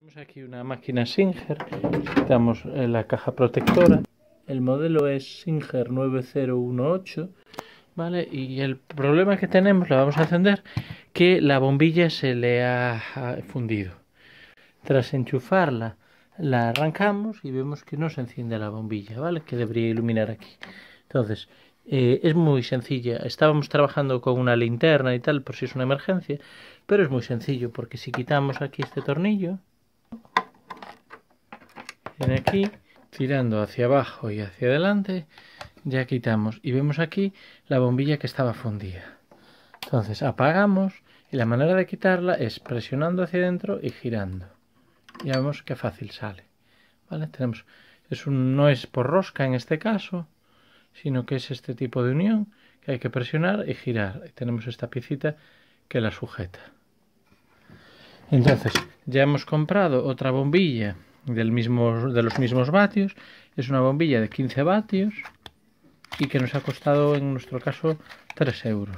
Tenemos aquí una máquina Singer, quitamos eh, la caja protectora, el modelo es Singer 9018, ¿vale? Y el problema que tenemos, la vamos a encender, que la bombilla se le ha fundido. Tras enchufarla, la arrancamos y vemos que no se enciende la bombilla, ¿vale? Que debería iluminar aquí. Entonces, eh, es muy sencilla. Estábamos trabajando con una linterna y tal, por si es una emergencia, pero es muy sencillo, porque si quitamos aquí este tornillo, Viene aquí, tirando hacia abajo y hacia adelante, ya quitamos. Y vemos aquí la bombilla que estaba fundida. Entonces apagamos y la manera de quitarla es presionando hacia adentro y girando. Ya vemos qué fácil sale. ¿Vale? Tenemos, es no es por rosca en este caso, sino que es este tipo de unión que hay que presionar y girar. Y tenemos esta piecita que la sujeta. Entonces, ya hemos comprado otra bombilla del mismo, de los mismos vatios. Es una bombilla de 15 vatios y que nos ha costado en nuestro caso 3 euros.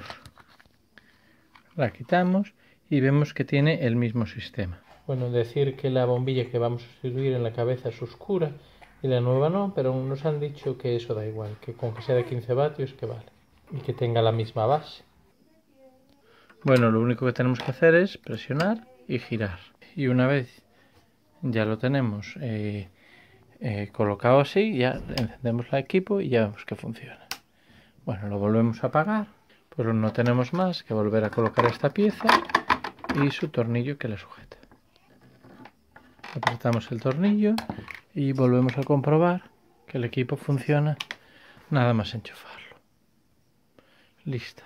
La quitamos y vemos que tiene el mismo sistema. Bueno, decir que la bombilla que vamos a sustituir en la cabeza es oscura y la nueva no, pero nos han dicho que eso da igual, que con que sea de 15 vatios que vale y que tenga la misma base. Bueno, lo único que tenemos que hacer es presionar y girar. Y una vez ya lo tenemos eh, eh, colocado así, ya encendemos el equipo y ya vemos que funciona. Bueno, lo volvemos a apagar, pero pues no tenemos más que volver a colocar esta pieza y su tornillo que la sujeta. Apretamos el tornillo y volvemos a comprobar que el equipo funciona nada más enchufarlo. Lista.